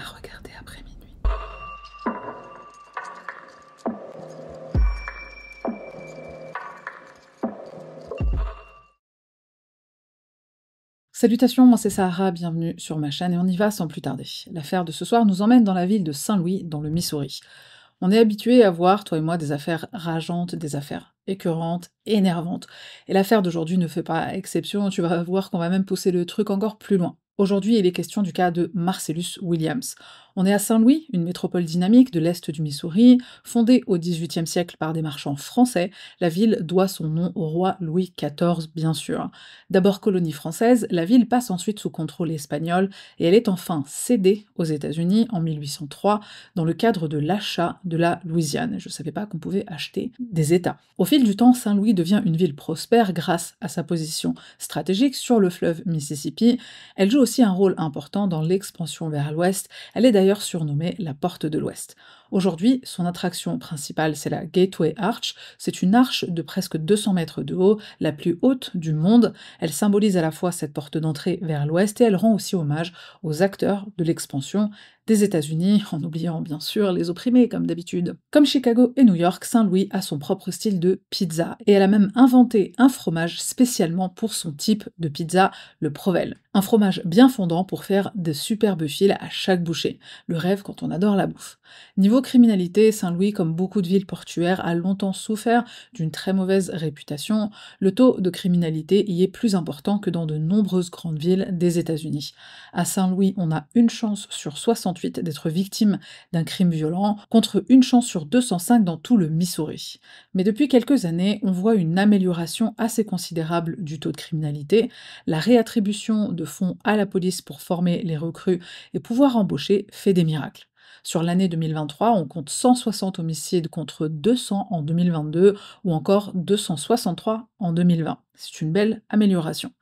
à regarder après minuit. Salutations, moi c'est Sahara, bienvenue sur ma chaîne et on y va sans plus tarder. L'affaire de ce soir nous emmène dans la ville de Saint-Louis, dans le Missouri. On est habitué à voir, toi et moi, des affaires rageantes, des affaires écœurante, énervante. Et l'affaire d'aujourd'hui ne fait pas exception, tu vas voir qu'on va même pousser le truc encore plus loin. Aujourd'hui, il est question du cas de Marcellus Williams. On est à Saint-Louis, une métropole dynamique de l'Est du Missouri. Fondée au XVIIIe siècle par des marchands français, la ville doit son nom au roi Louis XIV, bien sûr. D'abord colonie française, la ville passe ensuite sous contrôle espagnol et elle est enfin cédée aux États-Unis en 1803 dans le cadre de l'achat de la Louisiane. Je ne savais pas qu'on pouvait acheter des États. Au fil du temps, Saint-Louis devient une ville prospère grâce à sa position stratégique sur le fleuve Mississippi. Elle joue aussi un rôle important dans l'expansion vers l'ouest. Elle est d'ailleurs surnommée la Porte de l'Ouest. Aujourd'hui, son attraction principale, c'est la Gateway Arch. C'est une arche de presque 200 mètres de haut, la plus haute du monde. Elle symbolise à la fois cette porte d'entrée vers l'ouest et elle rend aussi hommage aux acteurs de l'expansion des États-Unis, en oubliant bien sûr les opprimés comme d'habitude. Comme Chicago et New York, Saint-Louis a son propre style de pizza et elle a même inventé un fromage spécialement pour son type de pizza, le Provel. Un fromage bien fondant pour faire de superbes fils à chaque bouchée. Le rêve quand on adore la bouffe. Niveau criminalité Saint-Louis, comme beaucoup de villes portuaires, a longtemps souffert d'une très mauvaise réputation. Le taux de criminalité y est plus important que dans de nombreuses grandes villes des États-Unis. À Saint-Louis, on a une chance sur 68 d'être victime d'un crime violent, contre une chance sur 205 dans tout le Missouri. Mais depuis quelques années, on voit une amélioration assez considérable du taux de criminalité. La réattribution de fonds à la police pour former les recrues et pouvoir embaucher fait des miracles. Sur l'année 2023, on compte 160 homicides contre 200 en 2022 ou encore 263 en 2020. C'est une belle amélioration.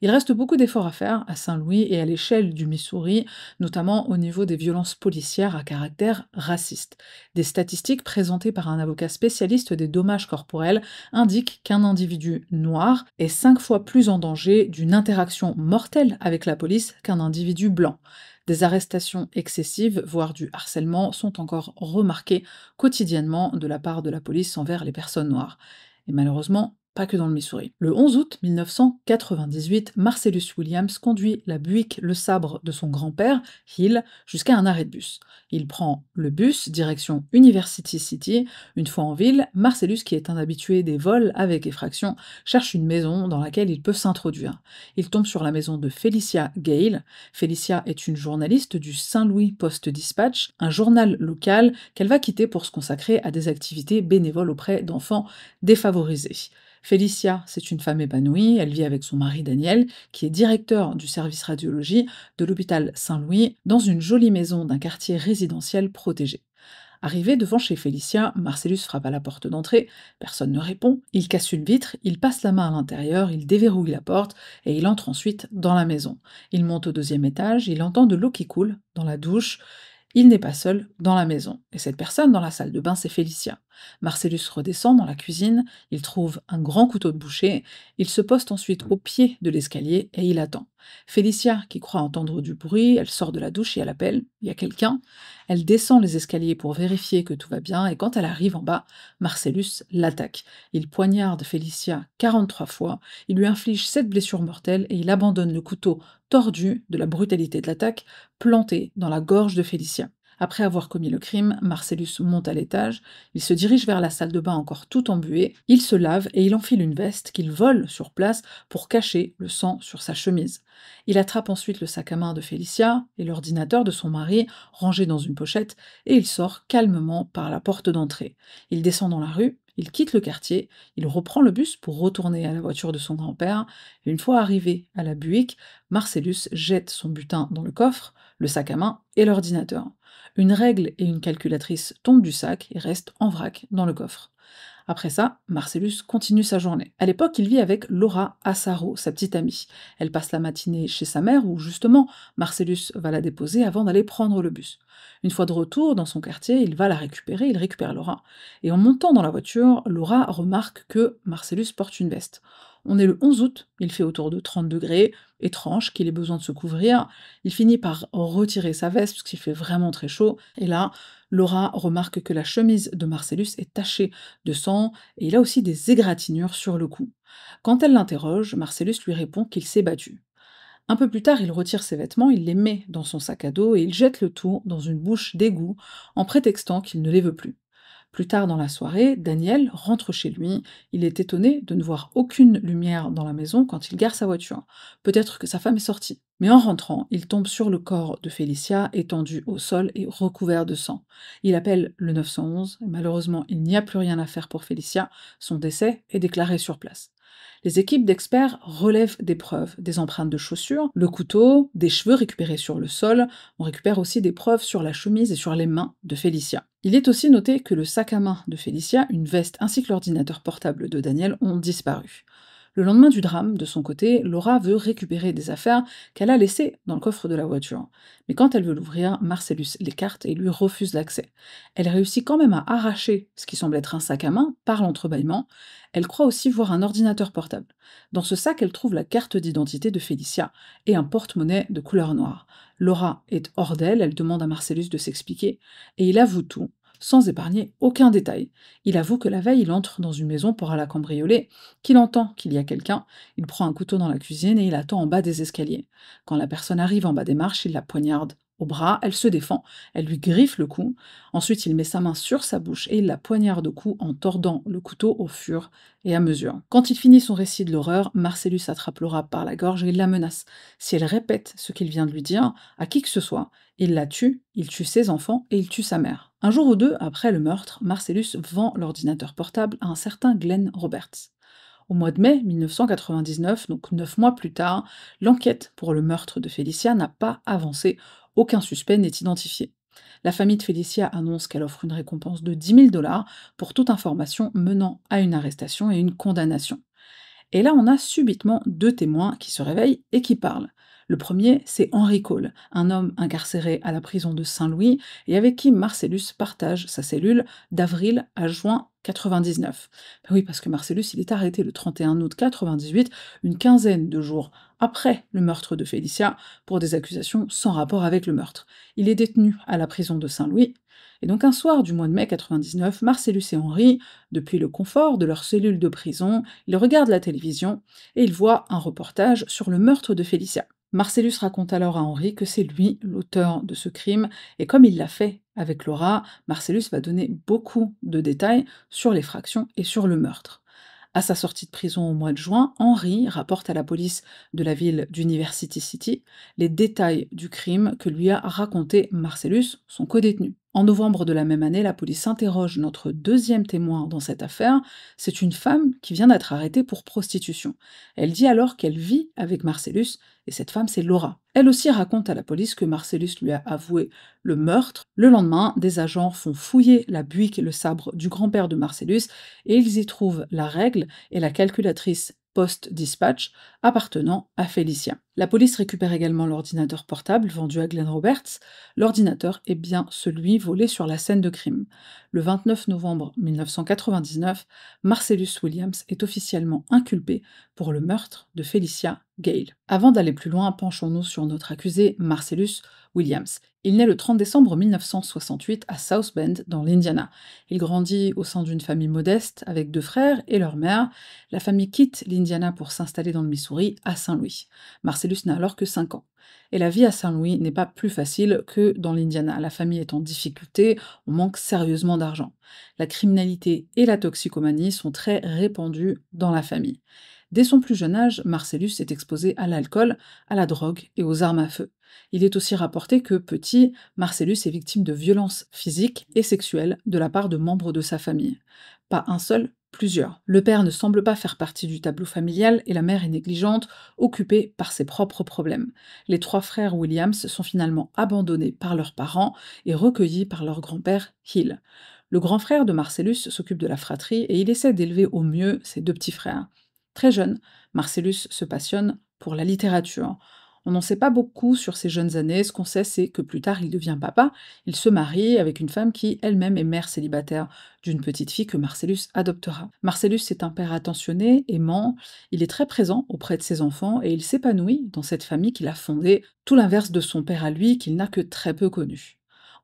Il reste beaucoup d'efforts à faire à Saint-Louis et à l'échelle du Missouri, notamment au niveau des violences policières à caractère raciste. Des statistiques présentées par un avocat spécialiste des dommages corporels indiquent qu'un individu noir est cinq fois plus en danger d'une interaction mortelle avec la police qu'un individu blanc. Des arrestations excessives, voire du harcèlement, sont encore remarquées quotidiennement de la part de la police envers les personnes noires. Et malheureusement, pas que dans le Missouri. Le 11 août 1998, Marcellus Williams conduit la Buick Le Sabre de son grand-père, Hill, jusqu'à un arrêt de bus. Il prend le bus direction University City. Une fois en ville, Marcellus, qui est un habitué des vols avec effraction, cherche une maison dans laquelle il peut s'introduire. Il tombe sur la maison de Felicia Gale. Felicia est une journaliste du Saint Louis Post Dispatch, un journal local qu'elle va quitter pour se consacrer à des activités bénévoles auprès d'enfants défavorisés. Félicia, c'est une femme épanouie, elle vit avec son mari Daniel, qui est directeur du service radiologie de l'hôpital Saint-Louis, dans une jolie maison d'un quartier résidentiel protégé. Arrivé devant chez Félicia, Marcellus frappe à la porte d'entrée, personne ne répond, il casse une vitre, il passe la main à l'intérieur, il déverrouille la porte et il entre ensuite dans la maison. Il monte au deuxième étage, il entend de l'eau qui coule dans la douche, il n'est pas seul dans la maison. Et cette personne dans la salle de bain, c'est Félicia. Marcellus redescend dans la cuisine, il trouve un grand couteau de boucher, il se poste ensuite au pied de l'escalier et il attend. Félicia, qui croit entendre du bruit, elle sort de la douche et elle appelle, il y a quelqu'un. Elle descend les escaliers pour vérifier que tout va bien et quand elle arrive en bas, Marcellus l'attaque. Il poignarde Félicia 43 fois, il lui inflige 7 blessures mortelles et il abandonne le couteau tordu de la brutalité de l'attaque planté dans la gorge de Félicia. Après avoir commis le crime, Marcellus monte à l'étage, il se dirige vers la salle de bain encore tout embuée, il se lave et il enfile une veste qu'il vole sur place pour cacher le sang sur sa chemise. Il attrape ensuite le sac à main de Félicia et l'ordinateur de son mari, rangé dans une pochette, et il sort calmement par la porte d'entrée. Il descend dans la rue, il quitte le quartier, il reprend le bus pour retourner à la voiture de son grand-père. Une fois arrivé à la Buick, Marcellus jette son butin dans le coffre, le sac à main et l'ordinateur. Une règle et une calculatrice tombent du sac et restent en vrac dans le coffre. Après ça, Marcellus continue sa journée. À l'époque, il vit avec Laura Assaro, sa petite amie. Elle passe la matinée chez sa mère où justement Marcellus va la déposer avant d'aller prendre le bus. Une fois de retour dans son quartier, il va la récupérer, il récupère Laura. Et en montant dans la voiture, Laura remarque que Marcellus porte une veste. On est le 11 août, il fait autour de 30 degrés, étrange qu'il ait besoin de se couvrir. Il finit par retirer sa veste parce qu'il fait vraiment très chaud. Et là, Laura remarque que la chemise de Marcellus est tachée de sang et il a aussi des égratignures sur le cou. Quand elle l'interroge, Marcellus lui répond qu'il s'est battu. Un peu plus tard, il retire ses vêtements, il les met dans son sac à dos et il jette le tout dans une bouche d'égout en prétextant qu'il ne les veut plus. Plus tard dans la soirée, Daniel rentre chez lui. Il est étonné de ne voir aucune lumière dans la maison quand il gare sa voiture. Peut-être que sa femme est sortie. Mais en rentrant, il tombe sur le corps de Félicia étendu au sol et recouvert de sang. Il appelle le 911. Malheureusement, il n'y a plus rien à faire pour Félicia. Son décès est déclaré sur place. Les équipes d'experts relèvent des preuves, des empreintes de chaussures, le couteau, des cheveux récupérés sur le sol, on récupère aussi des preuves sur la chemise et sur les mains de Félicia. Il est aussi noté que le sac à main de Félicia, une veste ainsi que l'ordinateur portable de Daniel ont disparu. Le lendemain du drame, de son côté, Laura veut récupérer des affaires qu'elle a laissées dans le coffre de la voiture. Mais quand elle veut l'ouvrir, Marcellus l'écarte et lui refuse l'accès. Elle réussit quand même à arracher ce qui semble être un sac à main par l'entrebâillement. Elle croit aussi voir un ordinateur portable. Dans ce sac, elle trouve la carte d'identité de Félicia et un porte-monnaie de couleur noire. Laura est hors d'elle, elle demande à Marcellus de s'expliquer, et il avoue tout, sans épargner aucun détail. Il avoue que la veille, il entre dans une maison pour la cambrioler, qu'il entend qu'il y a quelqu'un, il prend un couteau dans la cuisine et il attend en bas des escaliers. Quand la personne arrive en bas des marches, il la poignarde au bras, elle se défend, elle lui griffe le cou, ensuite il met sa main sur sa bouche et il la poignarde au cou en tordant le couteau au fur et à mesure. Quand il finit son récit de l'horreur, Marcellus attrape Laura par la gorge et la menace. Si elle répète ce qu'il vient de lui dire à qui que ce soit, il la tue, il tue ses enfants et il tue sa mère. Un jour ou deux après le meurtre, Marcellus vend l'ordinateur portable à un certain Glenn Roberts. Au mois de mai 1999, donc neuf mois plus tard, l'enquête pour le meurtre de Félicia n'a pas avancé, aucun suspect n'est identifié. La famille de Félicia annonce qu'elle offre une récompense de 10 000 dollars pour toute information menant à une arrestation et une condamnation. Et là, on a subitement deux témoins qui se réveillent et qui parlent. Le premier, c'est Henri Cole, un homme incarcéré à la prison de Saint-Louis et avec qui Marcellus partage sa cellule d'avril à juin 99. Ben oui, parce que Marcellus, il est arrêté le 31 août 98, une quinzaine de jours après le meurtre de Félicia, pour des accusations sans rapport avec le meurtre. Il est détenu à la prison de Saint-Louis. Et donc un soir du mois de mai 99, Marcellus et Henri, depuis le confort de leur cellule de prison, ils regardent la télévision et ils voient un reportage sur le meurtre de Félicia. Marcellus raconte alors à Henri que c'est lui l'auteur de ce crime, et comme il l'a fait avec Laura, Marcellus va donner beaucoup de détails sur fractions et sur le meurtre. À sa sortie de prison au mois de juin, Henri rapporte à la police de la ville d'University City les détails du crime que lui a raconté Marcellus, son codétenu. En novembre de la même année, la police interroge notre deuxième témoin dans cette affaire. C'est une femme qui vient d'être arrêtée pour prostitution. Elle dit alors qu'elle vit avec Marcellus, et cette femme c'est Laura. Elle aussi raconte à la police que Marcellus lui a avoué le meurtre. Le lendemain, des agents font fouiller la buique et le sabre du grand-père de Marcellus, et ils y trouvent la règle et la calculatrice Post-Dispatch appartenant à Felicia. La police récupère également l'ordinateur portable vendu à Glenn Roberts. L'ordinateur est bien celui volé sur la scène de crime. Le 29 novembre 1999, Marcellus Williams est officiellement inculpé pour le meurtre de Felicia Gale. Avant d'aller plus loin, penchons-nous sur notre accusé Marcellus Williams. Il naît le 30 décembre 1968 à South Bend, dans l'Indiana. Il grandit au sein d'une famille modeste avec deux frères et leur mère. La famille quitte l'Indiana pour s'installer dans le Missouri, à Saint-Louis. Marcellus n'a alors que 5 ans. Et la vie à Saint-Louis n'est pas plus facile que dans l'Indiana. La famille est en difficulté, on manque sérieusement d'argent. La criminalité et la toxicomanie sont très répandues dans la famille. Dès son plus jeune âge, Marcellus est exposé à l'alcool, à la drogue et aux armes à feu. Il est aussi rapporté que, petit, Marcellus est victime de violences physiques et sexuelles de la part de membres de sa famille. Pas un seul, plusieurs. Le père ne semble pas faire partie du tableau familial et la mère est négligente, occupée par ses propres problèmes. Les trois frères Williams sont finalement abandonnés par leurs parents et recueillis par leur grand-père Hill. Le grand frère de Marcellus s'occupe de la fratrie et il essaie d'élever au mieux ses deux petits frères. Très jeune, Marcellus se passionne pour la littérature. On n'en sait pas beaucoup sur ses jeunes années, ce qu'on sait c'est que plus tard il devient papa, il se marie avec une femme qui elle-même est mère célibataire d'une petite fille que Marcellus adoptera. Marcellus est un père attentionné, aimant, il est très présent auprès de ses enfants et il s'épanouit dans cette famille qu'il a fondée, tout l'inverse de son père à lui qu'il n'a que très peu connu.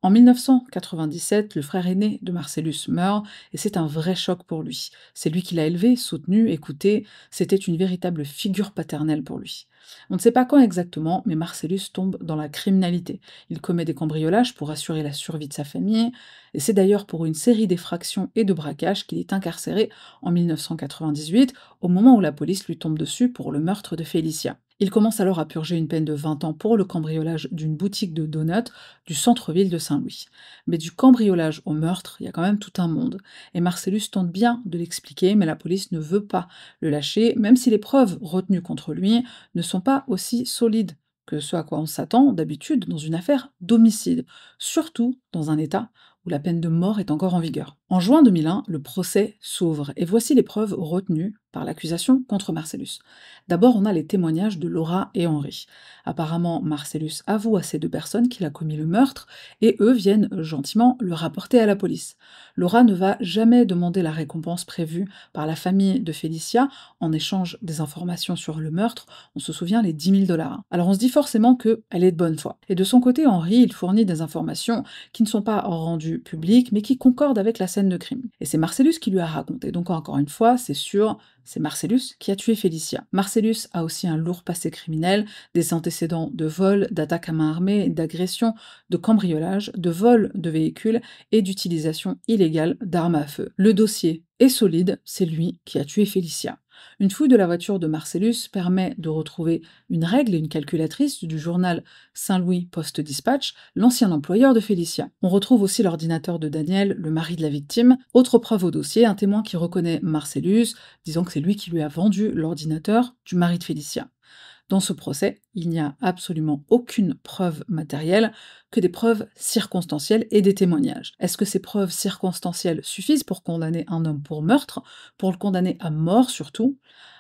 En 1997, le frère aîné de Marcellus meurt et c'est un vrai choc pour lui. C'est lui qui l'a élevé, soutenu, écouté, c'était une véritable figure paternelle pour lui. On ne sait pas quand exactement, mais Marcellus tombe dans la criminalité. Il commet des cambriolages pour assurer la survie de sa famille, et c'est d'ailleurs pour une série d'effractions et de braquages qu'il est incarcéré en 1998, au moment où la police lui tombe dessus pour le meurtre de Félicia. Il commence alors à purger une peine de 20 ans pour le cambriolage d'une boutique de donuts du centre-ville de Saint-Louis. Mais du cambriolage au meurtre, il y a quand même tout un monde. Et Marcellus tente bien de l'expliquer, mais la police ne veut pas le lâcher, même si les preuves retenues contre lui ne sont pas aussi solides que ce à quoi on s'attend d'habitude dans une affaire d'homicide, surtout dans un État où la peine de mort est encore en vigueur. En juin 2001, le procès s'ouvre et voici les preuves retenues par l'accusation contre Marcellus. D'abord, on a les témoignages de Laura et Henri. Apparemment, Marcellus avoue à ces deux personnes qu'il a commis le meurtre et eux viennent gentiment le rapporter à la police. Laura ne va jamais demander la récompense prévue par la famille de Félicia en échange des informations sur le meurtre, on se souvient les 10 000 dollars. Alors on se dit forcément qu'elle est de bonne foi. Et de son côté, Henri, il fournit des informations qui ne sont pas rendues publiques mais qui concordent avec la scène de crime. Et c'est Marcellus qui lui a raconté. Donc encore une fois, c'est sûr, c'est Marcellus qui a tué Félicia. Marcellus a aussi un lourd passé criminel, des antécédents de vol, d'attaques à main armée, d'agression, de cambriolage, de vol de véhicules et d'utilisation illégale d'armes à feu. Le dossier est solide, c'est lui qui a tué Félicia. Une fouille de la voiture de Marcellus permet de retrouver une règle et une calculatrice du journal Saint-Louis Post-Dispatch, l'ancien employeur de Félicia. On retrouve aussi l'ordinateur de Daniel, le mari de la victime. Autre preuve au dossier, un témoin qui reconnaît Marcellus, disant que c'est lui qui lui a vendu l'ordinateur du mari de Félicia. Dans ce procès, il n'y a absolument aucune preuve matérielle que des preuves circonstancielles et des témoignages. Est-ce que ces preuves circonstancielles suffisent pour condamner un homme pour meurtre, pour le condamner à mort surtout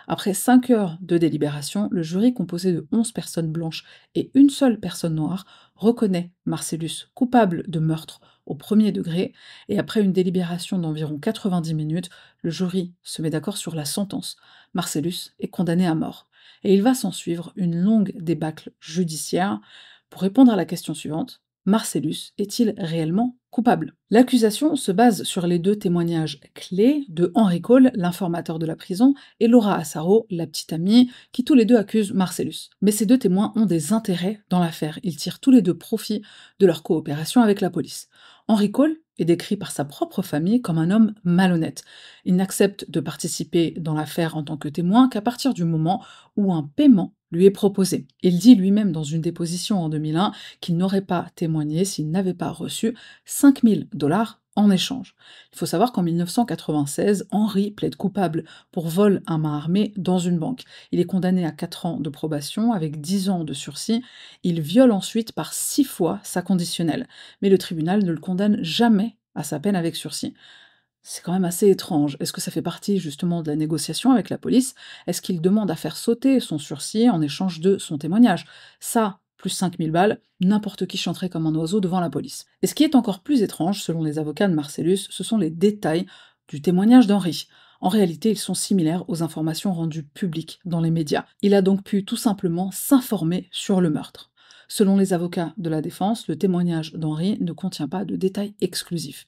Après 5 heures de délibération, le jury composé de 11 personnes blanches et une seule personne noire reconnaît Marcellus coupable de meurtre au premier degré, et après une délibération d'environ 90 minutes, le jury se met d'accord sur la sentence. Marcellus est condamné à mort et il va suivre une longue débâcle judiciaire pour répondre à la question suivante. Marcellus est-il réellement coupable L'accusation se base sur les deux témoignages clés de Henri Cole, l'informateur de la prison, et Laura Assaro, la petite amie, qui tous les deux accusent Marcellus. Mais ces deux témoins ont des intérêts dans l'affaire, ils tirent tous les deux profit de leur coopération avec la police. Henri Cole est décrit par sa propre famille comme un homme malhonnête. Il n'accepte de participer dans l'affaire en tant que témoin qu'à partir du moment où un paiement lui est proposé. Il dit lui-même dans une déposition en 2001 qu'il n'aurait pas témoigné s'il n'avait pas reçu 5000 dollars en échange. Il faut savoir qu'en 1996, Henri plaide coupable pour vol à main armée dans une banque. Il est condamné à 4 ans de probation avec 10 ans de sursis. Il viole ensuite par 6 fois sa conditionnelle, mais le tribunal ne le condamne jamais à sa peine avec sursis. C'est quand même assez étrange. Est-ce que ça fait partie justement de la négociation avec la police Est-ce qu'il demande à faire sauter son sursis en échange de son témoignage Ça, plus 5000 balles, n'importe qui chanterait comme un oiseau devant la police. Et ce qui est encore plus étrange, selon les avocats de Marcellus, ce sont les détails du témoignage d'Henri. En réalité, ils sont similaires aux informations rendues publiques dans les médias. Il a donc pu tout simplement s'informer sur le meurtre. Selon les avocats de la défense, le témoignage d'Henri ne contient pas de détails exclusifs.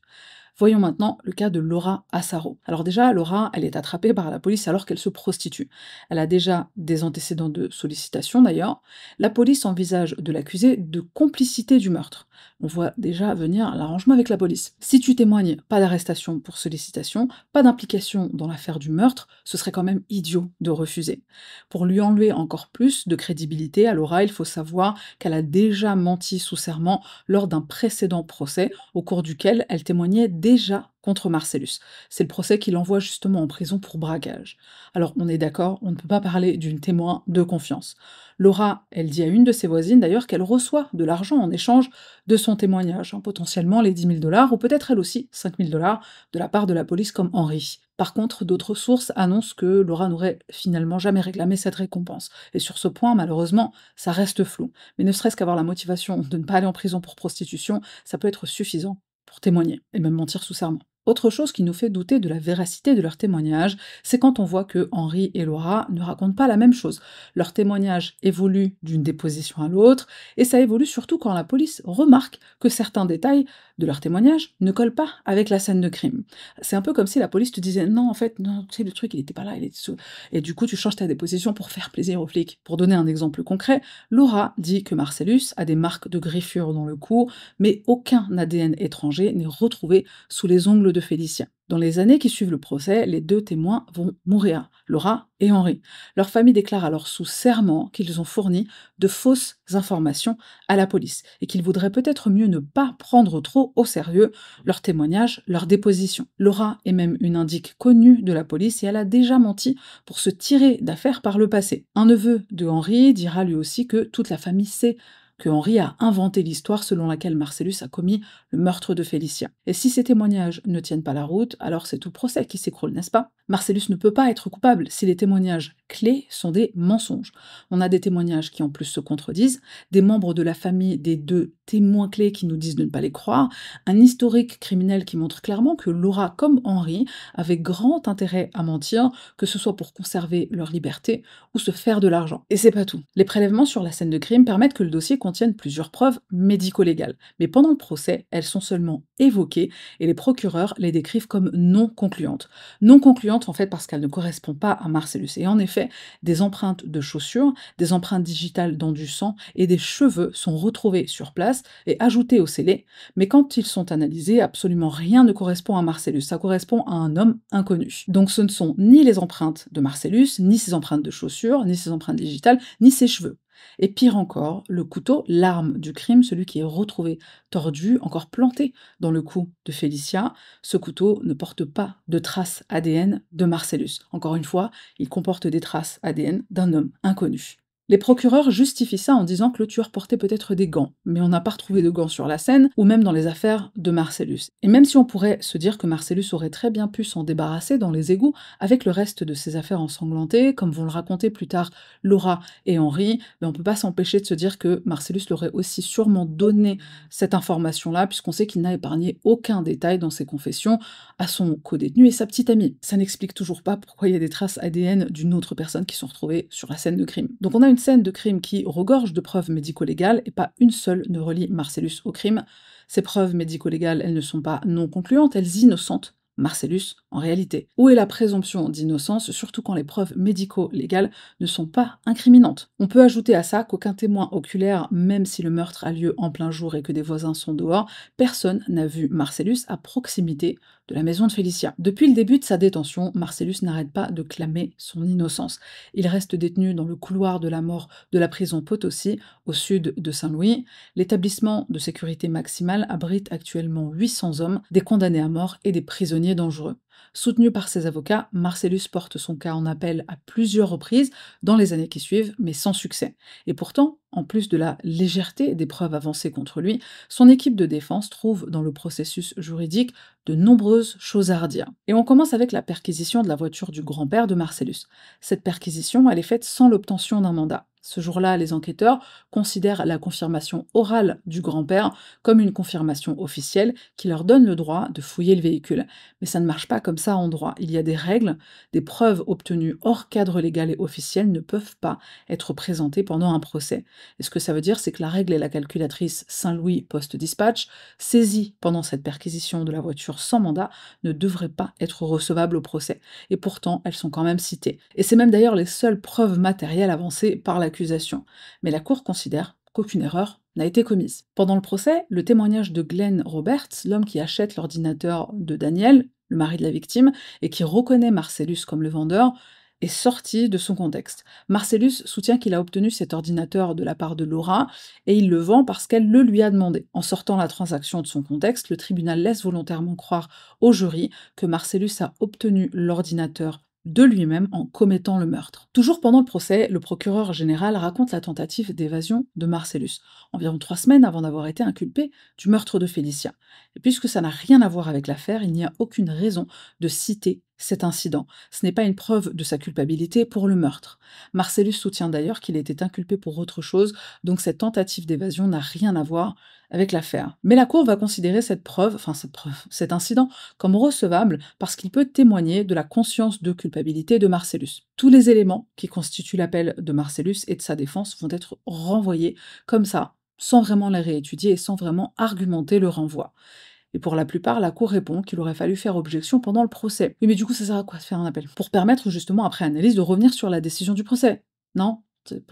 Voyons maintenant le cas de Laura Assaro. Alors déjà, Laura, elle est attrapée par la police alors qu'elle se prostitue. Elle a déjà des antécédents de sollicitation d'ailleurs. La police envisage de l'accuser de complicité du meurtre. On voit déjà venir l'arrangement avec la police. Si tu témoignes, pas d'arrestation pour sollicitation, pas d'implication dans l'affaire du meurtre, ce serait quand même idiot de refuser. Pour lui enlever encore plus de crédibilité à Laura, il faut savoir qu'elle a déjà menti sous serment lors d'un précédent procès au cours duquel elle témoignait déjà contre Marcellus. C'est le procès qui l'envoie justement en prison pour braquage. Alors on est d'accord, on ne peut pas parler d'une témoin de confiance. Laura, elle dit à une de ses voisines d'ailleurs qu'elle reçoit de l'argent en échange de son témoignage, hein, potentiellement les 10 000 dollars ou peut-être elle aussi 5 000 dollars de la part de la police comme Henri. Par contre, d'autres sources annoncent que Laura n'aurait finalement jamais réclamé cette récompense. Et sur ce point, malheureusement, ça reste flou. Mais ne serait-ce qu'avoir la motivation de ne pas aller en prison pour prostitution, ça peut être suffisant pour témoigner et même mentir sous serment. Autre chose qui nous fait douter de la véracité de leur témoignage, c'est quand on voit que Henri et Laura ne racontent pas la même chose. Leur témoignage évolue d'une déposition à l'autre, et ça évolue surtout quand la police remarque que certains détails de leur témoignage ne colle pas avec la scène de crime. C'est un peu comme si la police te disait non, en fait, non, tu sais, le truc, il n'était pas là, il est sous. » Et du coup, tu changes ta déposition pour faire plaisir aux flics. Pour donner un exemple concret, Laura dit que Marcellus a des marques de griffure dans le cou, mais aucun ADN étranger n'est retrouvé sous les ongles de Félicien. Dans les années qui suivent le procès, les deux témoins vont mourir, Laura et Henri. Leur famille déclare alors sous serment qu'ils ont fourni de fausses informations à la police et qu'ils voudraient peut-être mieux ne pas prendre trop au sérieux leur témoignage, leur déposition. Laura est même une indique connue de la police et elle a déjà menti pour se tirer d'affaires par le passé. Un neveu de Henri dira lui aussi que toute la famille sait que Henri a inventé l'histoire selon laquelle Marcellus a commis le meurtre de Félicia. Et si ces témoignages ne tiennent pas la route, alors c'est tout procès qui s'écroule, n'est-ce pas Marcellus ne peut pas être coupable si les témoignages clés sont des mensonges. On a des témoignages qui en plus se contredisent, des membres de la famille des deux témoins clés qui nous disent de ne pas les croire, un historique criminel qui montre clairement que Laura comme Henri avait grand intérêt à mentir, que ce soit pour conserver leur liberté ou se faire de l'argent. Et c'est pas tout. Les prélèvements sur la scène de crime permettent que le dossier contiennent plusieurs preuves médico-légales, mais pendant le procès, elles sont seulement évoquées et les procureurs les décrivent comme non concluantes. Non concluantes en fait parce qu'elles ne correspondent pas à Marcellus. Et en effet, des empreintes de chaussures, des empreintes digitales dans du sang et des cheveux sont retrouvés sur place et ajoutés au scellé, mais quand ils sont analysés, absolument rien ne correspond à Marcellus. Ça correspond à un homme inconnu. Donc ce ne sont ni les empreintes de Marcellus, ni ses empreintes de chaussures, ni ses empreintes digitales, ni ses cheveux. Et pire encore, le couteau, l'arme du crime, celui qui est retrouvé tordu, encore planté dans le cou de Félicia, ce couteau ne porte pas de traces ADN de Marcellus. Encore une fois, il comporte des traces ADN d'un homme inconnu. Les procureurs justifient ça en disant que le tueur portait peut-être des gants, mais on n'a pas retrouvé de gants sur la scène ou même dans les affaires de Marcellus. Et même si on pourrait se dire que Marcellus aurait très bien pu s'en débarrasser dans les égouts avec le reste de ses affaires ensanglantées, comme vont le raconter plus tard Laura et Henri, mais ben, on peut pas s'empêcher de se dire que Marcellus l'aurait aussi sûrement donné cette information-là, puisqu'on sait qu'il n'a épargné aucun détail dans ses confessions à son codétenu et sa petite amie. Ça n'explique toujours pas pourquoi il y a des traces ADN d'une autre personne qui sont retrouvées sur la scène de crime. Donc on a scène de crime qui regorge de preuves médico-légales et pas une seule ne relie Marcellus au crime. Ces preuves médico-légales, elles ne sont pas non concluantes, elles innocentent Marcellus en réalité. Où est la présomption d'innocence, surtout quand les preuves médico-légales ne sont pas incriminantes On peut ajouter à ça qu'aucun témoin oculaire, même si le meurtre a lieu en plein jour et que des voisins sont dehors, personne n'a vu Marcellus à proximité de la maison de Depuis le début de sa détention, Marcellus n'arrête pas de clamer son innocence. Il reste détenu dans le couloir de la mort de la prison Potosi, au sud de Saint-Louis. L'établissement de sécurité maximale abrite actuellement 800 hommes, des condamnés à mort et des prisonniers dangereux. Soutenu par ses avocats, Marcellus porte son cas en appel à plusieurs reprises dans les années qui suivent, mais sans succès. Et pourtant, en plus de la légèreté des preuves avancées contre lui, son équipe de défense trouve dans le processus juridique de nombreuses choses à redire. Et on commence avec la perquisition de la voiture du grand-père de Marcellus. Cette perquisition, elle est faite sans l'obtention d'un mandat. Ce jour-là, les enquêteurs considèrent la confirmation orale du grand-père comme une confirmation officielle qui leur donne le droit de fouiller le véhicule. Mais ça ne marche pas comme ça en droit. Il y a des règles, des preuves obtenues hors cadre légal et officiel ne peuvent pas être présentées pendant un procès. Et ce que ça veut dire, c'est que la règle et la calculatrice Saint-Louis Post-Dispatch, saisie pendant cette perquisition de la voiture sans mandat, ne devraient pas être recevables au procès. Et pourtant, elles sont quand même citées. Et c'est même d'ailleurs les seules preuves matérielles avancées par la mais la Cour considère qu'aucune erreur n'a été commise. Pendant le procès, le témoignage de Glenn Roberts, l'homme qui achète l'ordinateur de Daniel, le mari de la victime, et qui reconnaît Marcellus comme le vendeur, est sorti de son contexte. Marcellus soutient qu'il a obtenu cet ordinateur de la part de Laura et il le vend parce qu'elle le lui a demandé. En sortant la transaction de son contexte, le tribunal laisse volontairement croire au jury que Marcellus a obtenu l'ordinateur de lui-même en commettant le meurtre. Toujours pendant le procès, le procureur général raconte la tentative d'évasion de Marcellus, environ trois semaines avant d'avoir été inculpé du meurtre de Félicia. Et puisque ça n'a rien à voir avec l'affaire, il n'y a aucune raison de citer cet incident. Ce n'est pas une preuve de sa culpabilité pour le meurtre. Marcellus soutient d'ailleurs qu'il était inculpé pour autre chose, donc cette tentative d'évasion n'a rien à voir avec l'affaire. Mais la Cour va considérer cette preuve, enfin cette preuve, cet incident, comme recevable parce qu'il peut témoigner de la conscience de culpabilité de Marcellus. Tous les éléments qui constituent l'appel de Marcellus et de sa défense vont être renvoyés comme ça, sans vraiment les réétudier et sans vraiment argumenter le renvoi. Et pour la plupart, la Cour répond qu'il aurait fallu faire objection pendant le procès. Oui, mais du coup, ça sert à quoi de faire un appel Pour permettre justement, après analyse, de revenir sur la décision du procès. Non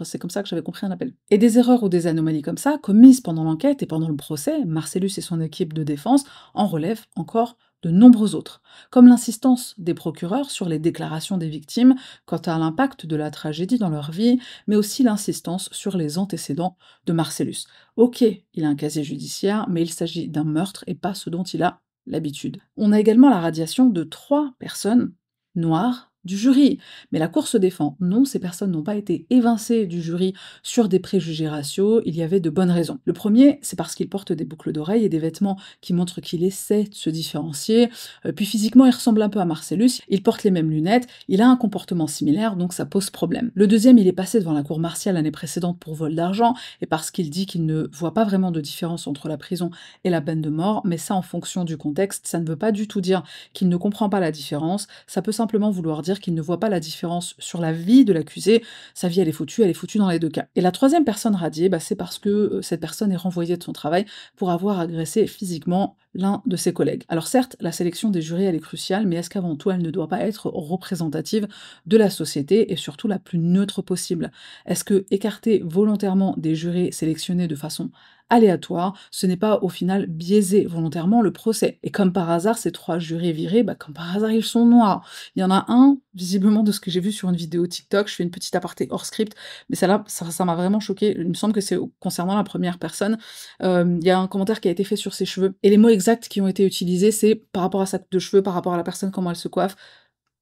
c'est comme ça que j'avais compris un appel. Et des erreurs ou des anomalies comme ça, commises pendant l'enquête et pendant le procès, Marcellus et son équipe de défense en relèvent encore de nombreux autres, comme l'insistance des procureurs sur les déclarations des victimes quant à l'impact de la tragédie dans leur vie, mais aussi l'insistance sur les antécédents de Marcellus. Ok, il a un casier judiciaire, mais il s'agit d'un meurtre et pas ce dont il a l'habitude. On a également la radiation de trois personnes noires, du jury. Mais la Cour se défend. Non, ces personnes n'ont pas été évincées du jury sur des préjugés raciaux, il y avait de bonnes raisons. Le premier, c'est parce qu'il porte des boucles d'oreilles et des vêtements qui montrent qu'il essaie de se différencier. Euh, puis physiquement, il ressemble un peu à Marcellus, il porte les mêmes lunettes, il a un comportement similaire, donc ça pose problème. Le deuxième, il est passé devant la Cour martiale l'année précédente pour vol d'argent, et parce qu'il dit qu'il ne voit pas vraiment de différence entre la prison et la peine de mort, mais ça en fonction du contexte, ça ne veut pas du tout dire qu'il ne comprend pas la différence, ça peut simplement vouloir dire qu'il ne voit pas la différence sur la vie de l'accusé, sa vie elle est foutue, elle est foutue dans les deux cas. Et la troisième personne radiée, bah, c'est parce que euh, cette personne est renvoyée de son travail pour avoir agressé physiquement l'un de ses collègues. Alors certes, la sélection des jurés, elle est cruciale, mais est-ce qu'avant tout, elle ne doit pas être représentative de la société et surtout la plus neutre possible Est-ce que écarter volontairement des jurés sélectionnés de façon aléatoire, ce n'est pas au final biaiser volontairement le procès. Et comme par hasard, ces trois jurés virés, bah, comme par hasard, ils sont noirs. Il y en a un, visiblement de ce que j'ai vu sur une vidéo TikTok, je fais une petite aparté hors script, mais ça ça, m'a vraiment choqué. Il me semble que c'est concernant la première personne. Euh, il y a un commentaire qui a été fait sur ses cheveux. Et les mots actes qui ont été utilisés, c'est par rapport à sa coupe de cheveux, par rapport à la personne, comment elle se coiffe,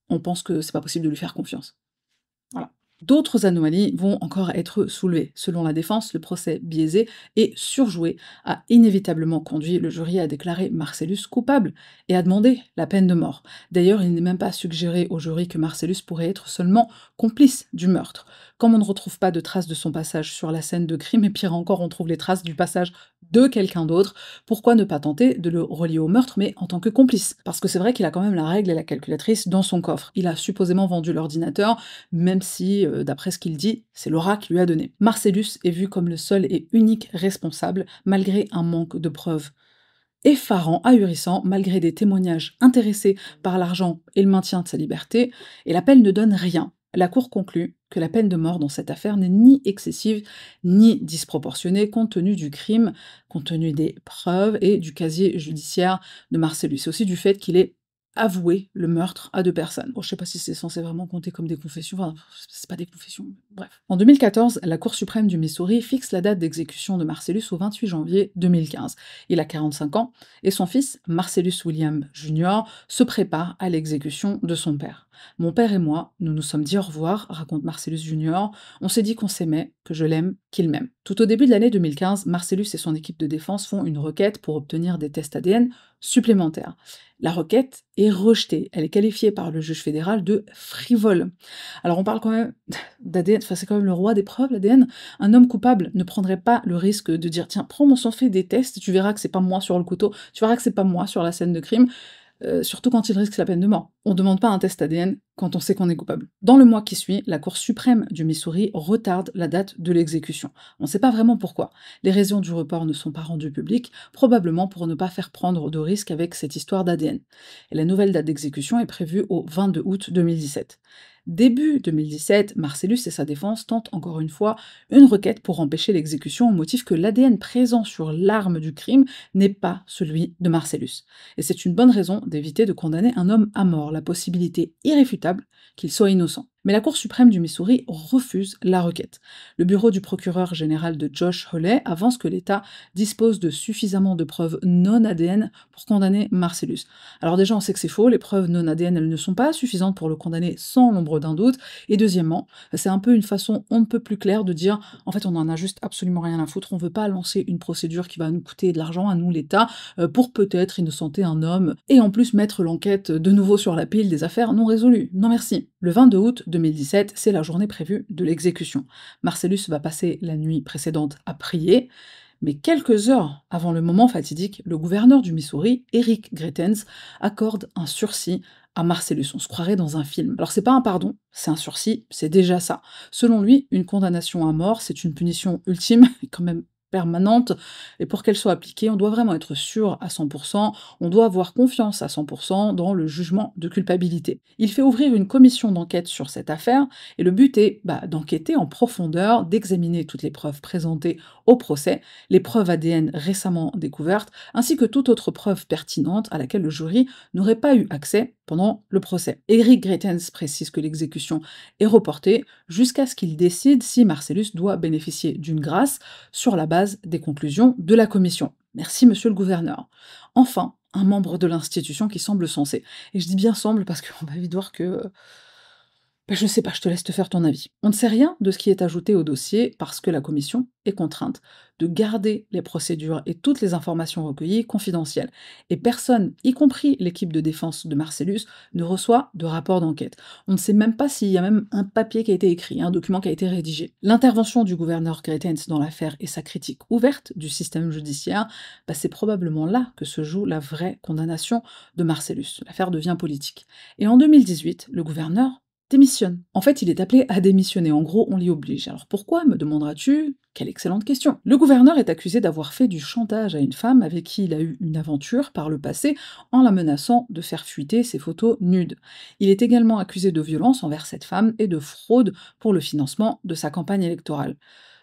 on pense que c'est pas possible de lui faire confiance. D'autres anomalies vont encore être soulevées. Selon la défense, le procès biaisé et surjoué a inévitablement conduit le jury à déclarer Marcellus coupable et à demander la peine de mort. D'ailleurs, il n'est même pas suggéré au jury que Marcellus pourrait être seulement complice du meurtre. Comme on ne retrouve pas de traces de son passage sur la scène de crime, et pire encore, on trouve les traces du passage de quelqu'un d'autre, pourquoi ne pas tenter de le relier au meurtre, mais en tant que complice Parce que c'est vrai qu'il a quand même la règle et la calculatrice dans son coffre. Il a supposément vendu l'ordinateur, même si, euh, d'après ce qu'il dit, c'est Laura qui lui a donné. Marcellus est vu comme le seul et unique responsable, malgré un manque de preuves effarant, ahurissant, malgré des témoignages intéressés par l'argent et le maintien de sa liberté, et l'appel ne donne rien. La Cour conclut que la peine de mort dans cette affaire n'est ni excessive ni disproportionnée compte tenu du crime, compte tenu des preuves et du casier judiciaire de Marcellus, C'est aussi du fait qu'il ait avoué le meurtre à deux personnes. Je ne sais pas si c'est censé vraiment compter comme des confessions, enfin, c'est pas des confessions, bref. En 2014, la Cour suprême du Missouri fixe la date d'exécution de Marcellus au 28 janvier 2015. Il a 45 ans et son fils, Marcellus William Jr., se prépare à l'exécution de son père. Mon père et moi, nous nous sommes dit au revoir, raconte Marcellus Junior. On s'est dit qu'on s'aimait, que je l'aime, qu'il m'aime. Tout au début de l'année 2015, Marcellus et son équipe de défense font une requête pour obtenir des tests ADN supplémentaires. La requête est rejetée. Elle est qualifiée par le juge fédéral de frivole. Alors on parle quand même d'ADN, c'est quand même le roi des preuves, l'ADN. Un homme coupable ne prendrait pas le risque de dire tiens, prends mon sang, fait des tests, tu verras que c'est pas moi sur le couteau, tu verras que c'est pas moi sur la scène de crime. Euh, surtout quand il risque la peine de mort. On ne demande pas un test ADN quand on sait qu'on est coupable. Dans le mois qui suit, la Cour suprême du Missouri retarde la date de l'exécution. On ne sait pas vraiment pourquoi. Les raisons du report ne sont pas rendues publiques, probablement pour ne pas faire prendre de risques avec cette histoire d'ADN. Et la nouvelle date d'exécution est prévue au 22 août 2017. Début 2017, Marcellus et sa défense tentent encore une fois une requête pour empêcher l'exécution au motif que l'ADN présent sur l'arme du crime n'est pas celui de Marcellus. Et c'est une bonne raison d'éviter de condamner un homme à mort, la possibilité irréfutable qu'il soit innocent. Mais la Cour suprême du Missouri refuse la requête. Le bureau du procureur général de Josh Holley avance que l'État dispose de suffisamment de preuves non ADN pour condamner Marcellus. Alors déjà, on sait que c'est faux, les preuves non ADN, elles ne sont pas suffisantes pour le condamner sans l'ombre d'un doute. Et deuxièmement, c'est un peu une façon on ne peut plus claire de dire, en fait, on n'en a juste absolument rien à foutre, on ne veut pas lancer une procédure qui va nous coûter de l'argent à nous, l'État, euh, pour peut-être innocenter un homme, et en plus mettre l'enquête de nouveau sur la pile des affaires non résolues. Non merci. Le 22 août 2017, c'est la journée prévue de l'exécution. Marcellus va passer la nuit précédente à prier, mais quelques heures avant le moment fatidique, le gouverneur du Missouri, Eric Gretens, accorde un sursis à Marcellus. On se croirait dans un film. Alors c'est pas un pardon, c'est un sursis, c'est déjà ça. Selon lui, une condamnation à mort, c'est une punition ultime, quand même permanente. Et pour qu'elle soit appliquée, on doit vraiment être sûr à 100%, on doit avoir confiance à 100% dans le jugement de culpabilité. Il fait ouvrir une commission d'enquête sur cette affaire, et le but est bah, d'enquêter en profondeur, d'examiner toutes les preuves présentées au procès, les preuves ADN récemment découvertes, ainsi que toute autre preuve pertinente à laquelle le jury n'aurait pas eu accès pendant le procès. Eric Gretens précise que l'exécution est reportée jusqu'à ce qu'il décide si Marcellus doit bénéficier d'une grâce sur la base des conclusions de la commission. Merci, monsieur le gouverneur. Enfin, un membre de l'institution qui semble censé. Et je dis bien semble parce qu'on va vite voir que euh, ben, je ne sais pas, je te laisse te faire ton avis. On ne sait rien de ce qui est ajouté au dossier parce que la commission est contrainte de garder les procédures et toutes les informations recueillies confidentielles. Et personne, y compris l'équipe de défense de Marcellus, ne reçoit de rapport d'enquête. On ne sait même pas s'il y a même un papier qui a été écrit, un document qui a été rédigé. L'intervention du gouverneur Gretens dans l'affaire et sa critique ouverte du système judiciaire, ben, c'est probablement là que se joue la vraie condamnation de Marcellus. L'affaire devient politique. Et en 2018, le gouverneur en fait, il est appelé à démissionner. En gros, on l'y oblige. Alors pourquoi, me demanderas-tu quelle excellente question. Le gouverneur est accusé d'avoir fait du chantage à une femme avec qui il a eu une aventure par le passé en la menaçant de faire fuiter ses photos nudes. Il est également accusé de violence envers cette femme et de fraude pour le financement de sa campagne électorale.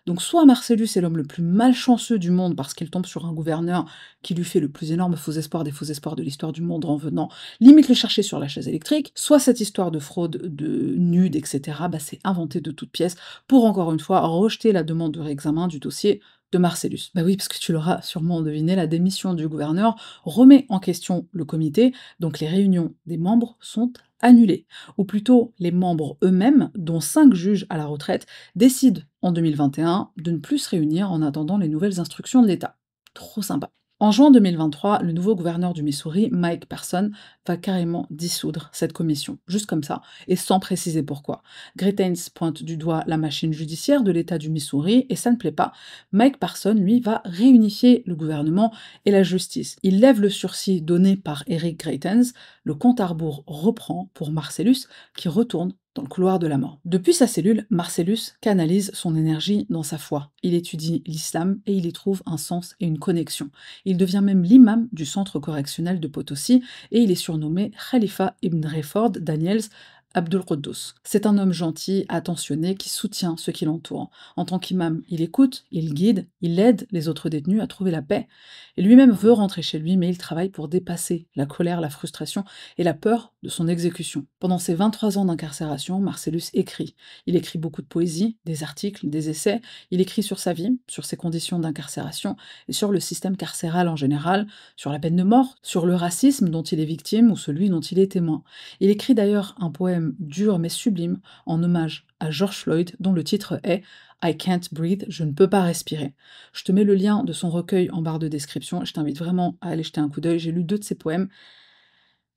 Donc soit Marcellus est l'homme le plus malchanceux du monde parce qu'il tombe sur un gouverneur qui lui fait le plus énorme faux espoir des faux espoirs de l'histoire du monde en venant limite le chercher sur la chaise électrique, soit cette histoire de fraude, de nude, etc., bah, c'est inventé de toutes pièces pour encore une fois rejeter la demande de réexamen du dossier de Marcellus. Bah oui, parce que tu l'auras sûrement deviné, la démission du gouverneur remet en question le comité, donc les réunions des membres sont annulées. Ou plutôt, les membres eux-mêmes, dont cinq juges à la retraite, décident en 2021 de ne plus se réunir en attendant les nouvelles instructions de l'État. Trop sympa. En juin 2023, le nouveau gouverneur du Missouri, Mike Person, va carrément dissoudre cette commission, juste comme ça, et sans préciser pourquoi. Greitens pointe du doigt la machine judiciaire de l'État du Missouri, et ça ne plaît pas. Mike Person, lui, va réunifier le gouvernement et la justice. Il lève le sursis donné par Eric Greitens, le compte à reprend pour Marcellus, qui retourne dans le couloir de la mort. Depuis sa cellule, Marcellus canalise son énergie dans sa foi. Il étudie l'islam et il y trouve un sens et une connexion. Il devient même l'imam du centre correctionnel de Potosi et il est surnommé Khalifa ibn Reford Daniels Abdul Quddus. C'est un homme gentil, attentionné, qui soutient ceux qui l'entourent. En tant qu'imam, il écoute, il guide, il aide les autres détenus à trouver la paix. Et lui-même veut rentrer chez lui, mais il travaille pour dépasser la colère, la frustration et la peur de son exécution. Pendant ses 23 ans d'incarcération, Marcellus écrit. Il écrit beaucoup de poésie, des articles, des essais, il écrit sur sa vie, sur ses conditions d'incarcération et sur le système carcéral en général, sur la peine de mort, sur le racisme dont il est victime ou celui dont il est témoin. Il écrit d'ailleurs un poème dur mais sublime en hommage à George Floyd dont le titre est I can't breathe, je ne peux pas respirer. Je te mets le lien de son recueil en barre de description. Je t'invite vraiment à aller jeter un coup d'œil. J'ai lu deux de ses poèmes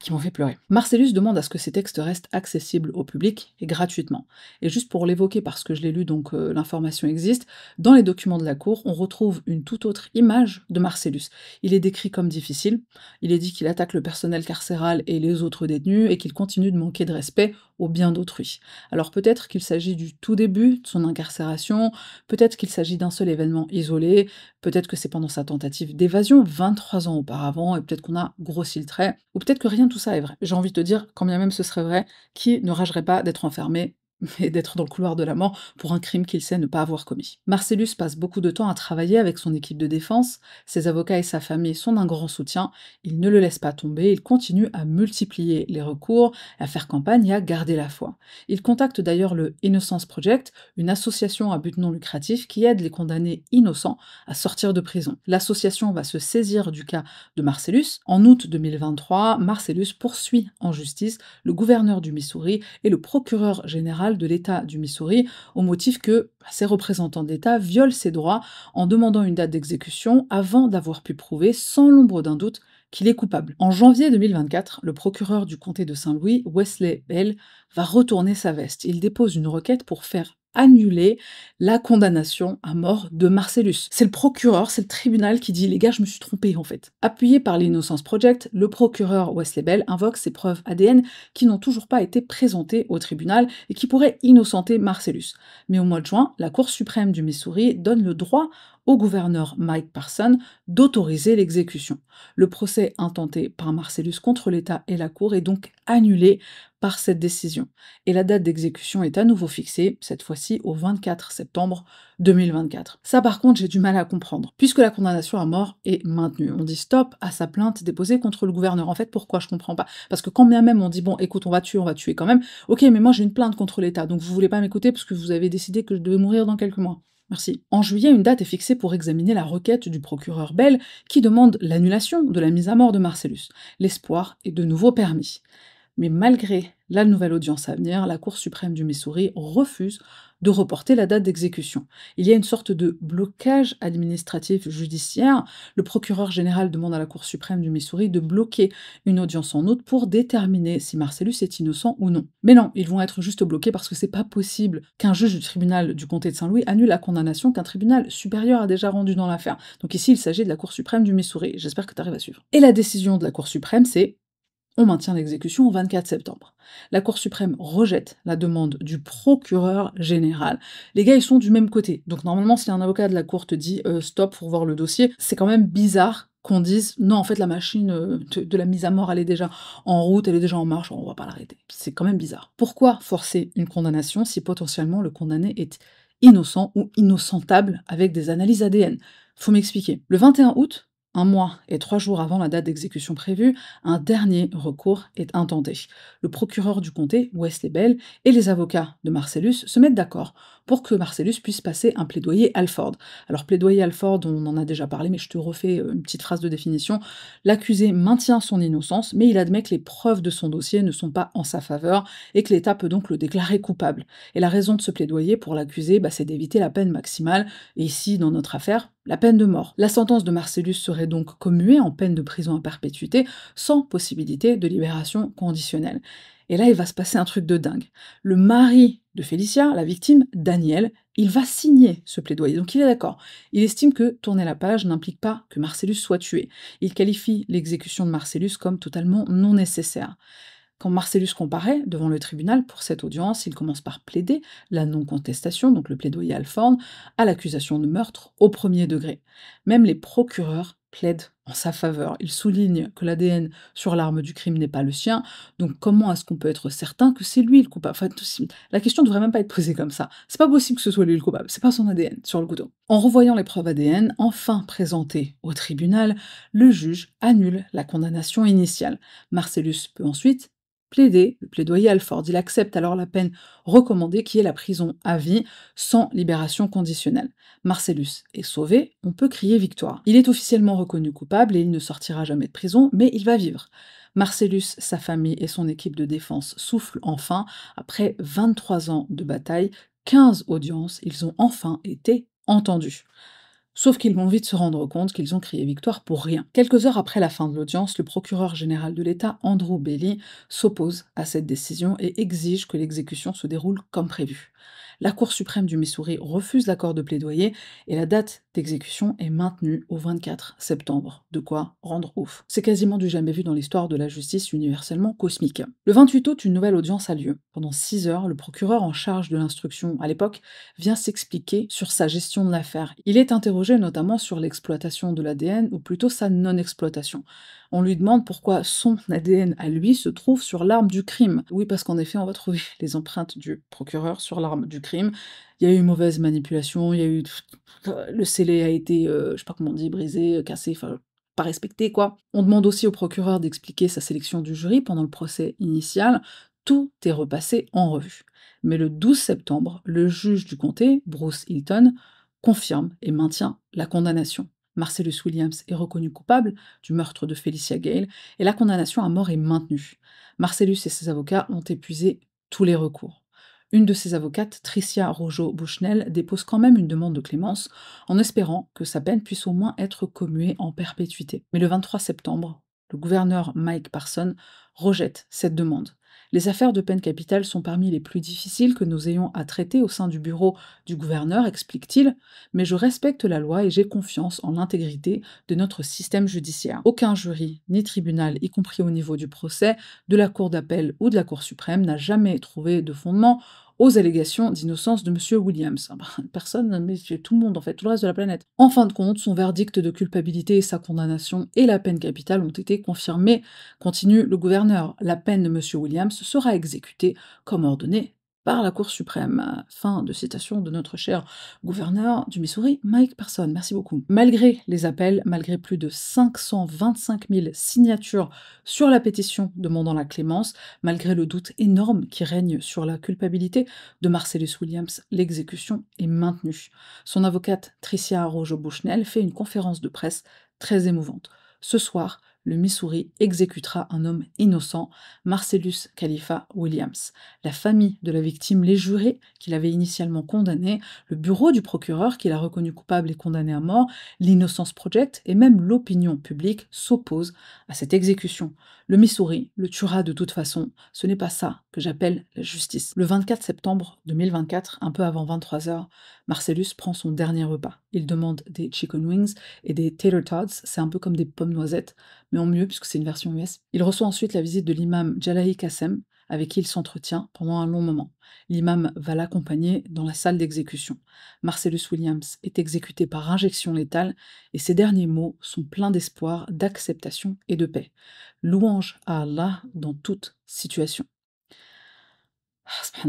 qui m'ont fait pleurer. Marcellus demande à ce que ces textes restent accessibles au public et gratuitement. Et juste pour l'évoquer parce que je l'ai lu donc euh, l'information existe, dans les documents de la cour, on retrouve une toute autre image de Marcellus. Il est décrit comme difficile, il est dit qu'il attaque le personnel carcéral et les autres détenus et qu'il continue de manquer de respect au bien d'autrui. Alors peut-être qu'il s'agit du tout début de son incarcération, peut-être qu'il s'agit d'un seul événement isolé, peut-être que c'est pendant sa tentative d'évasion 23 ans auparavant, et peut-être qu'on a grossi le trait, ou peut-être que rien de tout ça est vrai. J'ai envie de te dire, quand bien même ce serait vrai, qui ne ragerait pas d'être enfermé et d'être dans le couloir de la mort pour un crime qu'il sait ne pas avoir commis. Marcellus passe beaucoup de temps à travailler avec son équipe de défense, ses avocats et sa famille sont d'un grand soutien, il ne le laisse pas tomber, il continue à multiplier les recours, à faire campagne et à garder la foi. Il contacte d'ailleurs le Innocence Project, une association à but non lucratif qui aide les condamnés innocents à sortir de prison. L'association va se saisir du cas de Marcellus. En août 2023, Marcellus poursuit en justice le gouverneur du Missouri et le procureur général de l'État du Missouri au motif que ses bah, représentants d'État violent ses droits en demandant une date d'exécution avant d'avoir pu prouver sans l'ombre d'un doute qu'il est coupable. En janvier 2024, le procureur du comté de Saint-Louis, Wesley Bell, va retourner sa veste. Il dépose une requête pour faire annuler la condamnation à mort de Marcellus. C'est le procureur, c'est le tribunal qui dit les gars, je me suis trompé en fait. Appuyé par l'Innocence Project, le procureur Wesley Bell invoque ses preuves ADN qui n'ont toujours pas été présentées au tribunal et qui pourraient innocenter Marcellus. Mais au mois de juin, la Cour suprême du Missouri donne le droit au gouverneur Mike Parson d'autoriser l'exécution. Le procès intenté par Marcellus contre l'État et la Cour est donc annulé par cette décision, et la date d'exécution est à nouveau fixée, cette fois-ci au 24 septembre 2024. Ça par contre j'ai du mal à comprendre, puisque la condamnation à mort est maintenue. On dit stop à sa plainte déposée contre le gouverneur. En fait, pourquoi je comprends pas Parce que quand bien même on dit bon écoute on va tuer, on va tuer quand même, ok mais moi j'ai une plainte contre l'État, donc vous voulez pas m'écouter parce que vous avez décidé que je devais mourir dans quelques mois. En juillet, une date est fixée pour examiner la requête du procureur Bell qui demande l'annulation de la mise à mort de Marcellus. L'espoir est de nouveau permis. Mais malgré la nouvelle audience à venir, la Cour suprême du Missouri refuse de reporter la date d'exécution. Il y a une sorte de blocage administratif judiciaire. Le procureur général demande à la Cour suprême du Missouri de bloquer une audience en août pour déterminer si Marcellus est innocent ou non. Mais non, ils vont être juste bloqués parce que c'est pas possible qu'un juge du tribunal du comté de Saint-Louis annule la condamnation qu'un tribunal supérieur a déjà rendue dans l'affaire. Donc ici, il s'agit de la Cour suprême du Missouri. J'espère que tu arrives à suivre. Et la décision de la Cour suprême, c'est on maintient l'exécution au 24 septembre. La Cour suprême rejette la demande du procureur général. Les gars, ils sont du même côté. Donc normalement, si un avocat de la Cour te dit euh, stop pour voir le dossier, c'est quand même bizarre qu'on dise non, en fait, la machine euh, de, la mise à mort, elle est déjà en route, elle est déjà en marche, on va pas l'arrêter. C'est quand même bizarre. Pourquoi forcer une condamnation si potentiellement le condamné est innocent ou innocentable avec des analyses ADN Faut m'expliquer. Le 21 août, un mois et trois jours avant la date d'exécution prévue, un dernier recours est intenté. Le procureur du comté, Wesley Bell, et les avocats de Marcellus se mettent d'accord pour que Marcellus puisse passer un plaidoyer Alford. Alors, plaidoyer Alford, on en a déjà parlé, mais je te refais euh, une petite phrase de définition. L'accusé maintient son innocence, mais il admet que les preuves de son dossier ne sont pas en sa faveur et que l'État peut donc le déclarer coupable. Et la raison de ce plaidoyer pour l'accusé, bah, c'est d'éviter la peine maximale. Et ici, dans notre affaire, la peine de mort. La sentence de Marcellus serait donc commuée en peine de prison à perpétuité, sans possibilité de libération conditionnelle. Et là, il va se passer un truc de dingue. Le mari de Félicia, la victime, Daniel, il va signer ce plaidoyer. Donc il est d'accord. Il estime que tourner la page n'implique pas que Marcellus soit tué. Il qualifie l'exécution de Marcellus comme totalement non nécessaire. Quand Marcellus comparaît devant le tribunal pour cette audience, il commence par plaider la non-contestation, donc le plaidoyer Alphorn, à l'accusation de meurtre au premier degré. Même les procureurs plaident en sa faveur. Il souligne que l'ADN sur l'arme du crime n'est pas le sien, donc comment est-ce qu'on peut être certain que c'est lui le coupable enfin, La question ne devrait même pas être posée comme ça. C'est pas possible que ce soit lui le coupable, c'est pas son ADN sur le couteau. En revoyant les preuves ADN, enfin présentées au tribunal, le juge annule la condamnation initiale. Marcellus peut ensuite plaider, le plaidoyer Alford. Il accepte alors la peine recommandée qui est la prison à vie sans libération conditionnelle. Marcellus est sauvé, on peut crier victoire. Il est officiellement reconnu coupable et il ne sortira jamais de prison, mais il va vivre. Marcellus, sa famille et son équipe de défense soufflent enfin après 23 ans de bataille, 15 audiences, ils ont enfin été entendus. Sauf qu'ils vont vite se rendre compte qu'ils ont crié victoire pour rien. Quelques heures après la fin de l'audience, le procureur général de l'État, Andrew Bailey, s'oppose à cette décision et exige que l'exécution se déroule comme prévu. La Cour suprême du Missouri refuse l'accord de plaidoyer et la date d'exécution est maintenue au 24 septembre. De quoi rendre ouf. C'est quasiment du jamais vu dans l'histoire de la justice universellement cosmique. Le 28 août, une nouvelle audience a lieu. Pendant 6 heures, le procureur en charge de l'instruction à l'époque vient s'expliquer sur sa gestion de l'affaire. Il est interrogé notamment sur l'exploitation de l'ADN ou plutôt sa non-exploitation on lui demande pourquoi son ADN à lui se trouve sur l'arme du crime. Oui, parce qu'en effet, on va trouver les empreintes du procureur sur l'arme du crime. Il y a eu mauvaise manipulation, il y a eu. Euh, le scellé a été, je euh, je sais pas comment on dit, brisé, euh, cassé, enfin, pas respecté, quoi. On demande aussi au procureur d'expliquer sa sélection du jury pendant le procès initial. Tout est repassé en revue. Mais le 12 septembre, le juge du comté, Bruce Hilton, confirme et maintient la condamnation. Marcellus Williams est reconnu coupable du meurtre de Felicia Gale et la condamnation à mort est maintenue. Marcellus et ses avocats ont épuisé tous les recours. Une de ses avocates, Tricia Rojo-Bouchnel, dépose quand même une demande de clémence en espérant que sa peine puisse au moins être commuée en perpétuité. Mais le 23 septembre, le gouverneur Mike Parson rejette cette demande. Les affaires de peine capitale sont parmi les plus difficiles que nous ayons à traiter au sein du bureau du gouverneur, explique-t-il, mais je respecte la loi et j'ai confiance en l'intégrité de notre système judiciaire. Aucun jury ni tribunal, y compris au niveau du procès, de la Cour d'appel ou de la Cour suprême, n'a jamais trouvé de fondement aux allégations d'innocence de M. Williams. Ah bah, personne, mais tout le monde en fait, tout le reste de la planète. En fin de compte, son verdict de culpabilité et sa condamnation et la peine capitale ont été confirmés, continue le gouverneur. La peine de M. Williams sera exécutée comme ordonné par la Cour suprême. Fin de citation de notre cher gouverneur du Missouri, Mike Parson. Merci beaucoup. Malgré les appels, malgré plus de 525 000 signatures sur la pétition demandant la clémence, malgré le doute énorme qui règne sur la culpabilité de Marcellus Williams, l'exécution est maintenue. Son avocate Tricia rojo bouchnel fait une conférence de presse très émouvante. Ce soir, le Missouri exécutera un homme innocent, Marcellus Khalifa Williams. La famille de la victime, les jurés qu'il avait initialement condamné, le bureau du procureur qu'il a reconnu coupable et condamné à mort, l'Innocence Project et même l'opinion publique s'opposent à cette exécution. Le Missouri le tuera de toute façon. Ce n'est pas ça que j'appelle la justice. Le 24 septembre 2024, un peu avant 23h, Marcellus prend son dernier repas. Il demande des chicken wings et des tater tots, c'est un peu comme des pommes noisettes, mais en mieux puisque c'est une version US. Il reçoit ensuite la visite de l'imam Jalahi Kassem, avec qui il s'entretient pendant un long moment. L'imam va l'accompagner dans la salle d'exécution. Marcellus Williams est exécuté par injection létale et ses derniers mots sont pleins d'espoir, d'acceptation et de paix louange à Allah dans toute situation. Ah,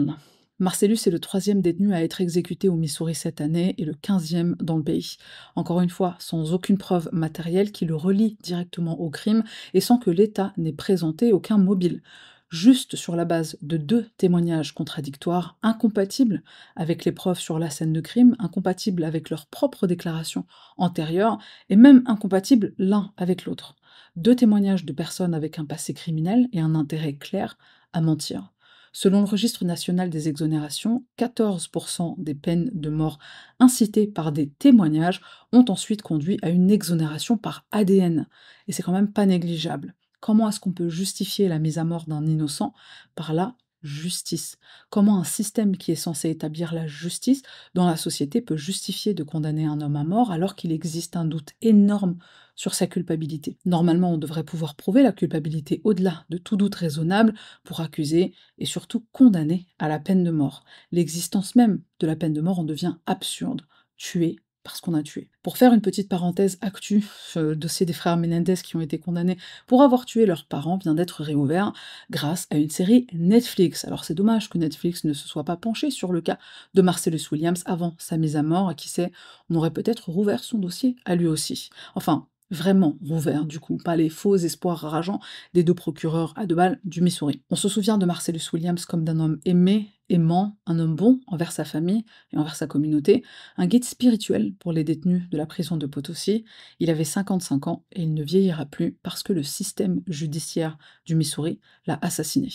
Marcellus est le troisième détenu à être exécuté au Missouri cette année et le quinzième dans le pays. Encore une fois, sans aucune preuve matérielle qui le relie directement au crime et sans que l'État n'ait présenté aucun mobile. Juste sur la base de deux témoignages contradictoires, incompatibles avec les preuves sur la scène de crime, incompatibles avec leurs propres déclarations antérieures et même incompatibles l'un avec l'autre deux témoignages de personnes avec un passé criminel et un intérêt clair à mentir. Selon le registre national des exonérations, 14% des peines de mort incitées par des témoignages ont ensuite conduit à une exonération par ADN. Et c'est quand même pas négligeable. Comment est-ce qu'on peut justifier la mise à mort d'un innocent par là justice. Comment un système qui est censé établir la justice dans la société peut justifier de condamner un homme à mort alors qu'il existe un doute énorme sur sa culpabilité. Normalement, on devrait pouvoir prouver la culpabilité au-delà de tout doute raisonnable pour accuser et surtout condamner à la peine de mort. L'existence même de la peine de mort en devient absurde. Tuer parce qu'on a tué. Pour faire une petite parenthèse actu, euh, ce dossier des frères Menendez qui ont été condamnés pour avoir tué leurs parents vient d'être réouvert grâce à une série Netflix. Alors c'est dommage que Netflix ne se soit pas penché sur le cas de Marcellus Williams avant sa mise à mort, qui sait, on aurait peut-être rouvert son dossier à lui aussi. Enfin, vraiment rouvert du coup, pas les faux espoirs rageants des deux procureurs à deux balles du Missouri. On se souvient de Marcellus Williams comme d'un homme aimé, aimant, un homme bon envers sa famille et envers sa communauté, un guide spirituel pour les détenus de la prison de Potosi. Il avait 55 ans et il ne vieillira plus parce que le système judiciaire du Missouri l'a assassiné.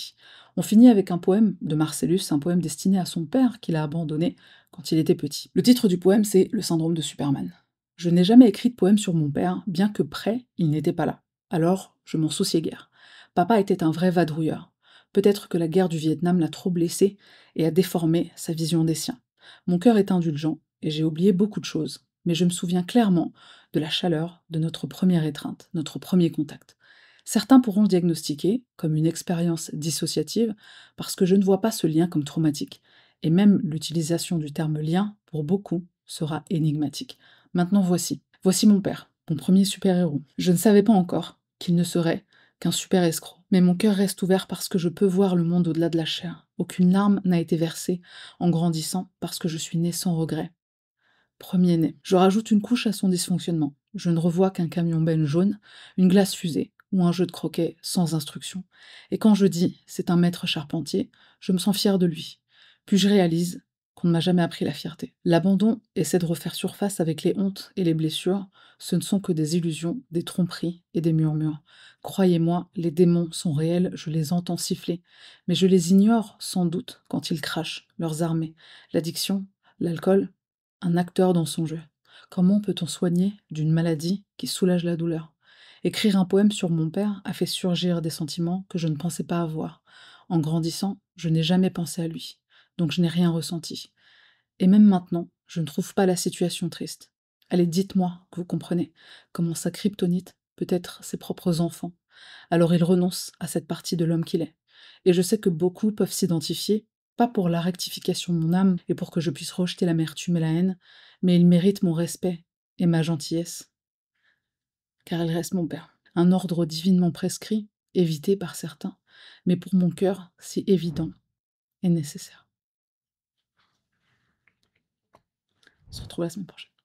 On finit avec un poème de Marcellus, un poème destiné à son père qu'il a abandonné quand il était petit. Le titre du poème, c'est Le syndrome de Superman. Je n'ai jamais écrit de poème sur mon père, bien que près, il n'était pas là. Alors, je m'en souciais guère. Papa était un vrai vadrouilleur. Peut-être que la guerre du Vietnam l'a trop blessé et a déformé sa vision des siens. Mon cœur est indulgent et j'ai oublié beaucoup de choses, mais je me souviens clairement de la chaleur de notre première étreinte, notre premier contact. Certains pourront diagnostiquer comme une expérience dissociative parce que je ne vois pas ce lien comme traumatique, et même l'utilisation du terme lien pour beaucoup sera énigmatique. Maintenant voici. Voici mon père, mon premier super-héros. Je ne savais pas encore qu'il ne serait qu'un super escroc. Mais mon cœur reste ouvert parce que je peux voir le monde au-delà de la chair. Aucune larme n'a été versée en grandissant parce que je suis né sans regret. Premier-né. Je rajoute une couche à son dysfonctionnement. Je ne revois qu'un camion benne jaune, une glace fusée ou un jeu de croquet sans instruction. Et quand je dis c'est un maître charpentier, je me sens fier de lui. Puis je réalise qu'on ne m'a jamais appris la fierté. L'abandon essaie de refaire surface avec les hontes et les blessures. Ce ne sont que des illusions, des tromperies et des murmures. Croyez-moi, les démons sont réels, je les entends siffler, mais je les ignore sans doute quand ils crachent leurs armées. L'addiction, l'alcool, un acteur dans son jeu. Comment peut-on soigner d'une maladie qui soulage la douleur Écrire un poème sur mon père a fait surgir des sentiments que je ne pensais pas avoir. En grandissant, je n'ai jamais pensé à lui donc je n'ai rien ressenti. Et même maintenant, je ne trouve pas la situation triste. Allez, dites-moi que vous comprenez comment sa kryptonite peut être ses propres enfants. Alors il renonce à cette partie de l'homme qu'il est. Et je sais que beaucoup peuvent s'identifier, pas pour la rectification de mon âme et pour que je puisse rejeter l'amertume et la haine, mais il mérite mon respect et ma gentillesse. Car il reste mon père. Un ordre divinement prescrit, évité par certains, mais pour mon cœur si évident et nécessaire. On se retrouve la semaine prochaine.